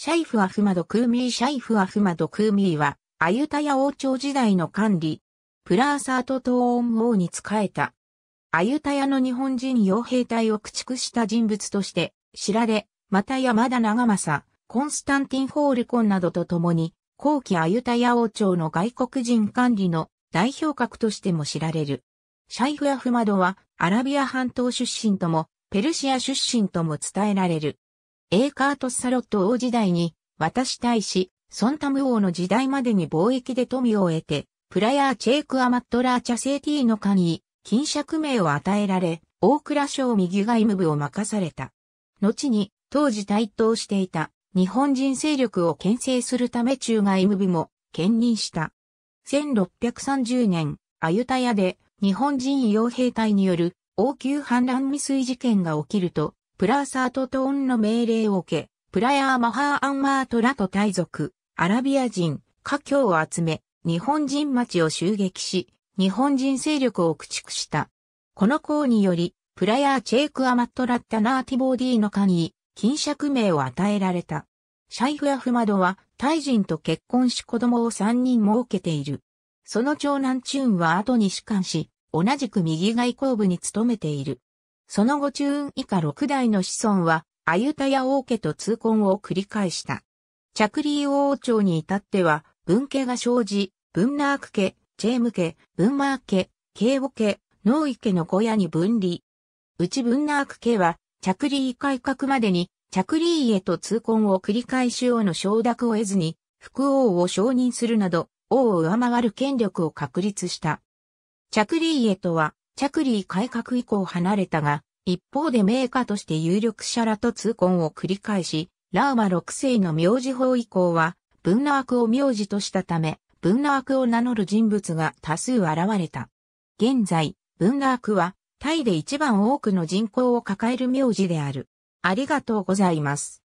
シャイフ・アフマド・クーミー・シャイフ・アフマド・クーミーは、アユタヤ王朝時代の管理、プラーサート・トーン王に仕えた。アユタヤの日本人傭兵隊を駆逐した人物として、知られ、また山田長政、コンスタンティン・ホールコンなどと共に、後期アユタヤ王朝の外国人管理の代表格としても知られる。シャイフ・アフマドはアラビア半島出身とも、ペルシア出身とも伝えられる。エーカート・サロット王時代に、私大使、ソンタム王の時代までに貿易で富を得て、プラヤー・チェイク・アマット・ラーチャ・セーティーの下位、金釈名を与えられ、大倉省右外務部を任された。後に、当時台頭していた日本人勢力を牽制するため中外務部も兼任した。1630年、アユタヤで日本人傭兵隊による応急反乱未遂事件が起きると、プラーサートトーンの命令を受け、プラヤーマハーアンマートラと大族、アラビア人、華僑を集め、日本人町を襲撃し、日本人勢力を駆逐した。この行により、プラヤーチェークアマットラッタナーティボーディーの官に、金釈名を与えられた。シャイフ・アフマドは、タイ人と結婚し子供を3人設けている。その長男チューンは後に仕官し、同じく右外交部に勤めている。その後中雲以下六代の子孫は、アユタヤ王家と通婚を繰り返した。着リー王朝に至っては、文家が生じ、文ナーク家、チェーム家、文マー家、慶王家、農井家の小屋に分離。うち文ナーク家は、着リー改革までに、着リーへと通婚を繰り返し王の承諾を得ずに、副王を承認するなど、王を上回る権力を確立した。着リーへとは、着ー改革以降離れたが、一方で名家として有力者らと通婚を繰り返し、ラーマ6世の名字法以降は、文ナークを名字としたため、文ナークを名乗る人物が多数現れた。現在、文ナークは、タイで一番多くの人口を抱える名字である。ありがとうございます。